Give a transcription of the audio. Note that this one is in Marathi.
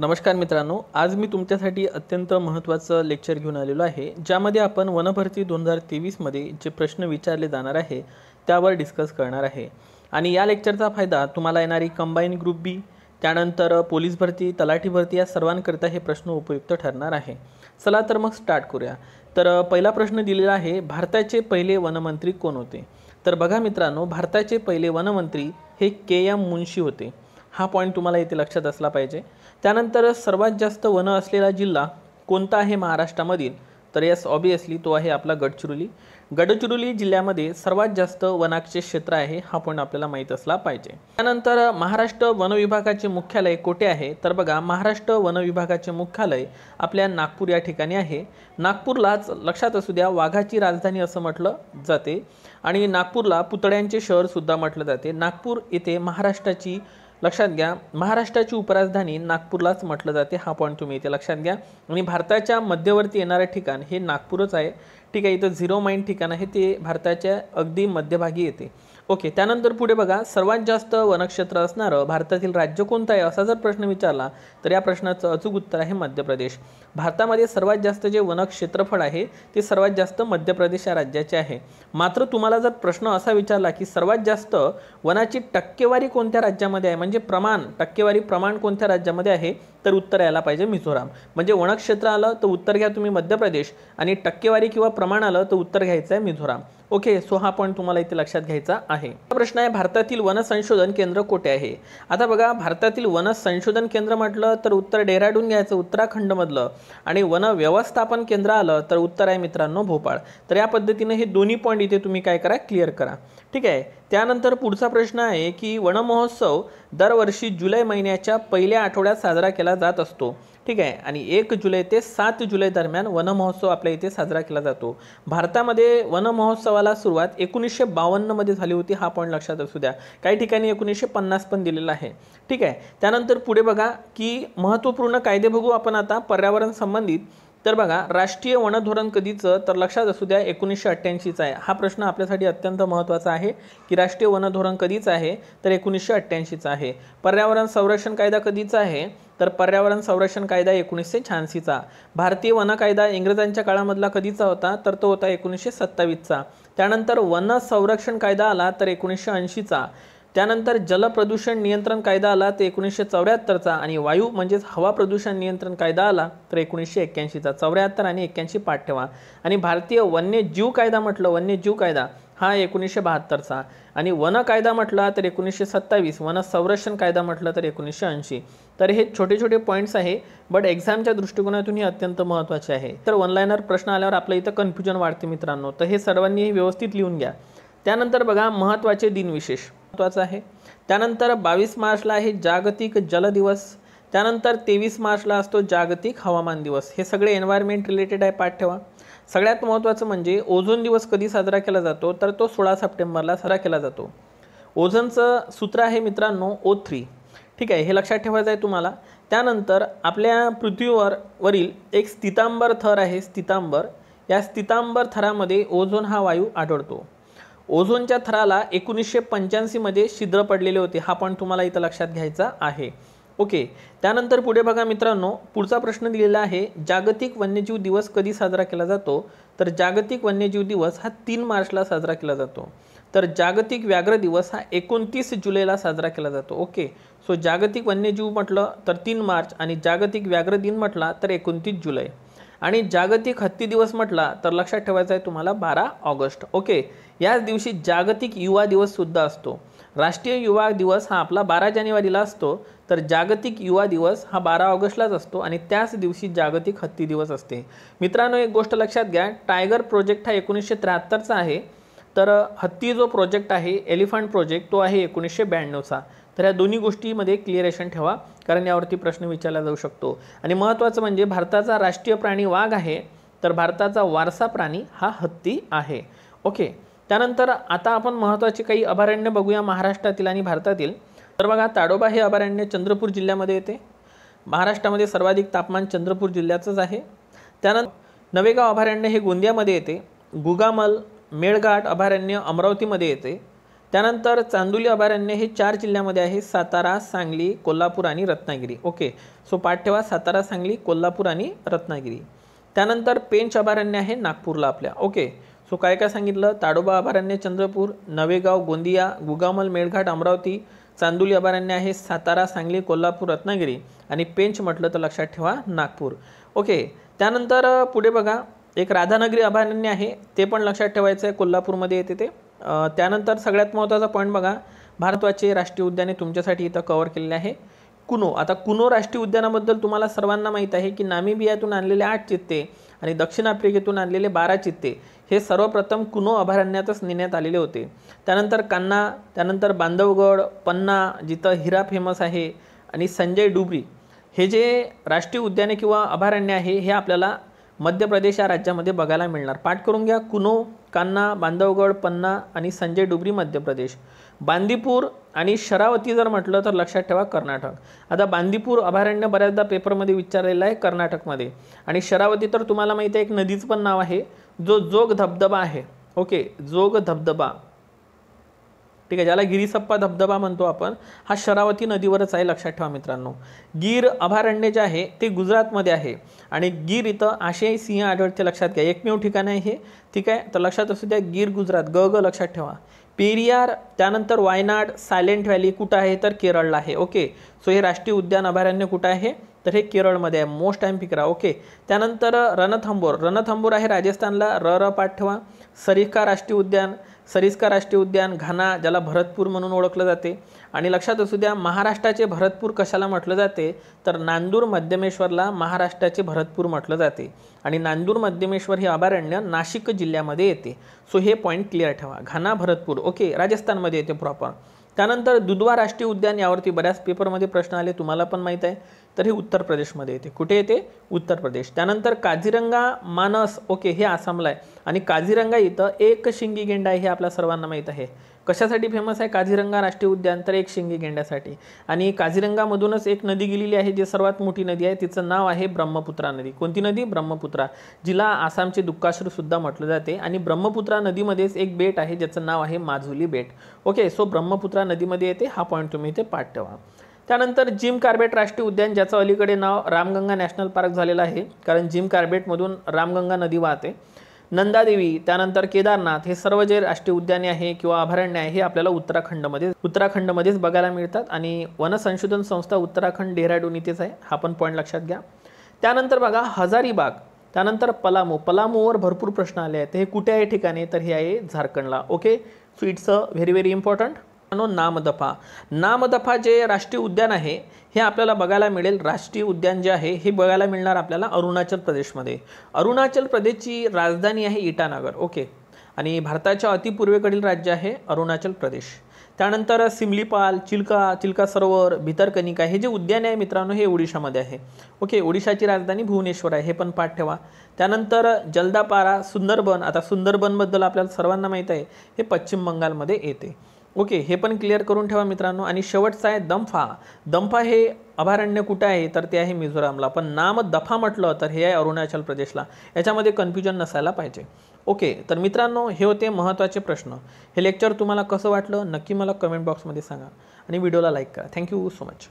नमस्कार मित्रांनो आज मी तुमच्यासाठी अत्यंत महत्त्वाचं लेक्चर घेऊन आलेलो आहे ज्यामध्ये आपण वनभरती दोन हजार तेवीसमध्ये जे प्रश्न विचारले जाणार आहे त्यावर डिस्कस करणार आहे आणि या लेक्चरचा फायदा तुम्हाला येणारी कंबाईन ग्रुप बी त्यानंतर पोलीस भरती तलाठी भरती या सर्वांकरिता हे प्रश्न उपयुक्त ठरणार आहे चला तर मग स्टार्ट करूया तर पहिला प्रश्न दिलेला आहे भारताचे पहिले वनमंत्री कोण होते तर बघा मित्रांनो भारताचे पहिले वनमंत्री हे के एम मुन्शी होते हा पॉईंट तुम्हाला इथे लक्षात असला पाहिजे त्यानंतर सर्वात जास्त वन असलेला जिल्हा कोणता आहे महाराष्ट्रामधील तर यस ऑबियसली तो आहे आपला गडचिरोली गडचिरोली जिल्ह्यामध्ये सर्वात जास्त वनाचे क्षेत्र आहे हा पॉईंट आपल्याला माहीत असला पाहिजे त्यानंतर महाराष्ट्र वनविभागाचे मुख्यालय कोठे आहे तर बघा महाराष्ट्र वनविभागाचे मुख्यालय आपल्या नागपूर या ठिकाणी आहे नागपूरलाच लक्षात असू द्या वाघाची राजधानी असं म्हटलं जाते आणि नागपूरला पुतळ्यांचे शहरसुद्धा म्हटलं जाते नागपूर येथे महाराष्ट्राची लक्षात घ्या महाराष्ट्राची उपराजधानी नागपूरलाच म्हटलं जाते हा पॉईंट तुम्ही इथे लक्षात घ्या आणि भारताच्या मध्यवर्ती येणारं ठिकाण हे नागपूरच आहे ठीक आहे इथं झिरो माइंड ठिकाण आहे ते भारताच्या अगदी मध्यभागी येते ओके त्यानंतर पुढे बघा सर्वात जास्त वनक्षेत्र असणारं भारतातील राज्य कोणतं आहे असा जर प्रश्न विचारला तर या प्रश्नाचं अचूक उत्तर आहे मध्य प्रदेश भारतामध्ये सर्वात जास्त जे वनक्षेत्रफळ आहे ते सर्वात जास्त मध्य प्रदेश या राज्याचे आहे मात्र तुम्हाला जर प्रश्न असा विचारला की सर्वात जास्त वनाची टक्केवारी कोणत्या राज्यामध्ये आहे म्हणजे प्रमाण टक्केवारी प्रमाण कोणत्या राज्यामध्ये आहे तर उत्तर यायला पाहिजे मिझोराम म्हणजे वनक्षेत्र आलं तर उत्तर घ्या तुम्ही मध्य प्रदेश आणि टक्केवारी किंवा प्रमाण आलं तर उत्तर घ्यायचं आहे मिझोराम ओके सो हा पॉईंट तुम्हाला इथे लक्षात घ्यायचा आहे प्रश्न आहे भारतातील वन संशोधन केंद्र कोठे आहे आता बघा भारतातील वन संशोधन केंद्र म्हटलं तर उत्तर डेहराडून घ्यायचं उत्तराखंडमधलं आणि वन व्यवस्थापन केंद्र आलं तर उत्तर आहे मित्रांनो भोपाळ तर या पद्धतीने हे दोन्ही पॉईंट इथे तुम्ही काय करा क्लिअर करा ठीक आहे त्यानंतर पुढचा प्रश्न आहे की वनमहोत्सव दरवर्षी जुलै महिन्याच्या पहिल्या आठवड्यात साजरा केला जात असतो ठीक आहे आणि एक जुलै ते सात जुलै दरम्यान वनमहोत्सव आपल्या इथे साजरा केला जातो भारतामध्ये वनमहोत्सवाला सुरुवात एकोणीसशे बावन्नमध्ये झाली होती हा पॉईंट लक्षात असू द्या काही ठिकाणी एकोणीसशे पन्नास पण दिलेला आहे ठीक आहे त्यानंतर पुढे बघा की महत्त्वपूर्ण कायदे बघू आपण आता पर्यावरण संबंधित तर बघा राष्ट्रीय वनधोरण कधीचं तर लक्षात असू द्या एकोणीसशे अठ्ठ्याऐंशीचा आहे हा प्रश्न आपल्यासाठी अत्यंत महत्त्वाचा आहे की राष्ट्रीय वनधोरण कधीचं आहे तर एकोणीसशे अठ्ठ्याऐंशीचा आहे पर्यावरण संरक्षण कायदा कधीचा आहे तर पर्यावरण संरक्षण कायदा एकोणीसशे शहाऐंशीचा भारतीय वन कायदा इंग्रजांच्या काळामधला कधीचा होता तर तो होता एकोणीसशे सत्तावीसचा त्यानंतर वन संरक्षण कायदा आला तर एकोणीसशे ऐंशीचा त्यानंतर जलप्रदूषण नियंत्रण कायदा आला ते एकोणीसशे चौऱ्याहत्तरचा आणि वायू म्हणजेच हवा प्रदूषण नियंत्रण कायदा आला तर एकोणीसशे एक्क्याऐंशीचा चौऱ्याहत्तर आणि एक्क्याऐंशी पाठ ठेवा आणि भारतीय वन्यजीव कायदा म्हटलं वन्यजीव कायदा हा एकोणीसशे बहात्तरचा आणि वन कायदा म्हटला तर एकोणीसशे सत्तावीस वन संरक्षण कायदा म्हटलं तर एकोणीसशे ऐंशी तर हे छोटे छोटे पॉईंट्स आहे बट एक्झामच्या दृष्टिकोनातून हे अत्यंत महत्त्वाचे आहे तर वनलायनर प्रश्न आल्यावर आपलं इथं कन्फ्युजन वाढते मित्रांनो तर हे सर्वांनी व्यवस्थित लिहून घ्या त्यानंतर बघा महत्त्वाचे दिनविशेष महत्त्वाचं आहे त्यानंतर बावीस मार्चला आहे जागतिक जल दिवस त्यानंतर तेवीस मार्चला असतो जागतिक हवामान दिवस हे सगळे एन्व्हायरमेंट रिलेटेड आहे पाठ ठेवा सगळ्यात महत्त्वाचं म्हणजे ओझोन दिवस कधी साजरा केला जातो तर तो सोळा सप्टेंबरला साजरा केला जातो ओझोनचं सूत्र आहे मित्रांनो ओ थ्री ठीक आहे हे लक्षात ठेवायचं आहे तुम्हाला त्यानंतर आपल्या पृथ्वीवर वरील एक स्थितांबर थर आहे स्थितांबर या स्थितांबर थरामध्ये ओझोन हा वायू आढळतो ओझोनच्या थराला एकोणीसशे पंच्याऐंशीमध्ये छिद्र पडलेले होते हा पण तुम्हाला इथं लक्षात घ्यायचा आहे ओके त्यानंतर पुढे बघा मित्रांनो पुढचा प्रश्न दिलेला आहे जागतिक वन्यजीव दिवस कधी साजरा केला जातो तर जागतिक वन्यजीव दिवस हा तीन मार्चला साजरा केला जातो तर जागतिक व्याघ्र दिवस हा एकोणतीस जुलैला साजरा केला जातो ओके सो जागतिक वन्यजीव म्हटलं तर तीन मार्च आणि जागतिक व्याघ्र दिन म्हटला तर एकोणतीस जुलै आणि जागतिक हत्ती दिवस म्हटला तर लक्षात ठेवायचा आहे तुम्हाला बारा ऑगस्ट ओके याच दिवशी जागतिक युवा दिवस सुद्धा असतो राष्ट्रीय युवा दिवस हा आपला बारा जानेवारीला असतो तर जागतिक युवा दिवस हा बारा ऑगस्टलाच असतो आणि त्याच दिवशी जागतिक हत्ती दिवस असते मित्रांनो एक गोष्ट लक्षात घ्या टायगर प्रोजेक्ट हा एकोणीसशे त्र्याहत्तरचा आहे तर हत्ती जो प्रोजेक्ट आहे एलिफंट प्रोजेक्ट तो आहे एकोणीसशे ब्याण्णवचा तर या दोन्ही गोष्टीमध्ये क्लिअरेशन ठेवा कारण यावरती प्रश्न विचारला जाऊ शकतो आणि महत्त्वाचं म्हणजे भारताचा राष्ट्रीय प्राणी वाघ आहे तर भारताचा वारसा प्राणी हा हत्ती आहे ओके त्यानंतर आता आपण महत्त्वाची काही अभयारण्य बघूया महाराष्ट्रातील आणि भारतातील तर बघा ताडोबा हे अभयारण्य चंद्रपूर जिल्ह्यामध्ये येते महाराष्ट्रामध्ये सर्वाधिक तापमान चंद्रपूर जिल्ह्याचंच आहे त्यानंतर नवेगाव अभयारण्य हे गोंदियामध्ये येते गुगामल मेळघाट अभयारण्य अमरावतीमध्ये येते त्यानंतर चांदोली अभयारण्य हे चार जिल्ह्यामध्ये आहे सातारा सांगली कोल्हापूर आणि रत्नागिरी ओके सो पाठ ठेवा सातारा सांगली कोल्हापूर आणि रत्नागिरी त्यानंतर पेंच अभयारण्य आहे नागपूरला आपल्या ओके सो काय काय सांगितलं ताडोबा अभयारण्य चंद्रपूर नवेगाव गोंदिया गुगामल मेळघाट अमरावती चांदोली अभयारण्य आहे सातारा सांगली कोल्हापूर रत्नागिरी आणि पेंच म्हटलं तर लक्षात ठेवा नागपूर ओके त्यानंतर पुढे बघा एक राधानगरी अभयारण्य आहे ते पण लक्षात ठेवायचं आहे कोल्हापूरमध्ये येते ते त्यानंतर सगळ्यात महत्त्वाचा पॉईंट बघा भारताचे राष्ट्रीय उद्याने तुमच्यासाठी इथं कवर केलेले आहे कुनो आता कुनो राष्ट्रीय उद्यानाबद्दल तुम्हाला सर्वांना माहीत आहे की नामिबियातून आणलेले आठ चित्ते आणि दक्षिण आफ्रिकेतून आणलेले बारा चित्ते हे सर्वप्रथम कुनो अभयारण्यातच नेण्यात आलेले होते त्यानंतर कान्ना त्यानंतर बांधवगड पन्ना जिथं हिरा फेमस आहे आणि संजय डुबरी हे जे राष्ट्रीय उद्याने किंवा अभयारण्य आहे हे आपल्याला मध्य प्रदेश या राज्यामध्ये बघायला मिळणार पाठ करून घ्या कुनो कान्हा बांधवगड पन्ना आणि संजय डुबरी मध्य प्रदेश बांदीपूर आणि शरावती जर म्हटलं तर लक्षात ठेवा कर्नाटक आता बांदीपूर अभयारण्य बऱ्याचदा पेपरमध्ये विचारलेलं आहे कर्नाटकमध्ये आणि शरावती तर तुम्हाला माहिती आहे एक नदीचं पण नाव आहे जो जोग धबधबा आहे ओके जोग धबधबा ठीक आहे ज्याला गिरीसप्पा धबधबा म्हणतो आपण हा शरावती नदीवरच आहे लक्षात ठेवा मित्रांनो गीर अभयारण्य जे आहे ते गुजरातमध्ये आहे आणि गीर इथं आशियाई सिंह आढळते लक्षात घ्या एकमेव ठिकाण आहे हे ठीक आहे तर लक्षात असू द्या गीर गुजरात ग ग लक्षात ठेवा पेरियार त्यानंतर वायनाड सायलेंट व्हॅली कुठं आहे तर केरळला आहे ओके सो हे राष्ट्रीय उद्यान अभयारण्य कुठं आहे तर हे केरळमध्ये आहे मोस्ट टाईम फिकरा ओके त्यानंतर रणथंबोर रणथंबोर आहे राजस्थानला र र पाठवा सरिस्का राष्ट्रीय उद्यान सरिस्का राष्ट्रीय उद्यान घाना ज्याला भरतपूर म्हणून ओळखलं जाते आणि लक्षात असू द्या महाराष्ट्राचे भरतपूर कशाला म्हटलं जाते तर नांदूर मध्यमेश्वरला महाराष्ट्राचे भरतपूर म्हटलं जाते आणि नांदूर मध्यमेश्वर हे अभयारण्य नाशिक जिल्ह्यामध्ये येते सो हे पॉईंट क्लिअर ठेवा घाना भरतपूर ओके राजस्थानमध्ये येते प्रॉपर त्यानंतर दुधवा राष्ट्रीय उद्यान यावरती बऱ्याच पेपरमध्ये प्रश्न आले तुम्हाला पण माहीत आहे तर हे उत्तर प्रदेशमध्ये येते कुठे येते उत्तर प्रदेश त्यानंतर काझीरंगा मानस ओके हे आसामला आहे आणि काझीरंगा इथं एक शिंगी गेंडा आहे हे आपल्या सर्वांना माहीत आहे कशासाठी फेमस आहे काझीरंगा राष्ट्रीय उद्यान तर एक शिंगी गेंड्यासाठी आणि काझीरंगामधूनच एक नदी गेलेली आहे जी सर्वात मोठी नदी आहे तिचं नाव आहे ब्रह्मपुत्रा नदी कोणती नदी ब्रह्मपुत्रा जिला आसामचे सुद्धा म्हटलं जाते आणि ब्रह्मपुत्रा नदीमध्येच एक बेट आहे ज्याचं नाव आहे माझुली बेट ओके सो ब्रह्मपुत्रा नदीमध्ये येते हा पॉईंट तुम्ही इथे पाठ ठेवा त्यानंतर जिम कार्बेट राष्ट्रीय उद्यान ज्याचं अलीकडे नाव रामगंगा नॅशनल पार्क झालेलं आहे कारण जिम कार्बेटमधून रामगंगा नदी वाहते नंदादेवी त्यानंतर केदारनाथ हे सर्व जे राष्ट्रीय उद्याने आहे किंवा अभयारण्य आहे हे आपल्याला उत्तराखंडमध्ये उत्तराखंडमध्येच बघायला मिळतात आणि वनसंशोधन संस्था उत्तराखंड डेहराडून इथेच आहे हा पण पॉईंट लक्षात घ्या त्यानंतर बघा हजारीबाग त्यानंतर पलामू पलामूवर भरपूर प्रश्न आले आहेत हे कुठे आहे ठिकाणी तर हे आहे झारखंडला okay so it's a very very important Namdapha Namdapha जे राष्ट्रीय उद्यान आहे हे आपल्याला बघायला मिळेल राष्ट्रीय उद्यान जे आहे हे बघायला मिळणार आपल्याला अरुणाचल प्रदेशमध्ये अरुणाचल प्रदेशची राजधानी आहे इटानगर ओके आणि भारताच्या अतिपूर्वेकडील राज्य आहे अरुणाचल प्रदेश त्यानंतर सिमलीपाल चिलका चिल्का सरोवर भितरकनिका हे जे उद्यान आहे मित्रांनो हे ओडिशामध्ये आहे ओके ओडिशाची राजधानी भुवनेश्वर आहे हे पण पाठ ठेवा त्यानंतर जलदापारा सुंदरबन आता सुंदरबनबद्दल आपल्याला सर्वांना माहीत आहे हे पश्चिम बंगालमध्ये येते ओके हे पण क्लिअर करून ठेवा मित्रांनो आणि शेवटचा आहे दंफा दंफा हे अभयारण्य कुठे आहे तर ते आहे मिझोरामला पण नाम दफा म्हटलं तर हे आहे अरुणाचल प्रदेशला याच्यामध्ये कन्फ्युजन नसायला पाहिजे ओके तर मित्रांनो हे होते महत्त्वाचे प्रश्न हे लेक्चर तुम्हाला कसं वाटलं नक्की मला कमेंट बॉक्समध्ये सांगा आणि व्हिडिओला लाईक करा थँक्यू सो मच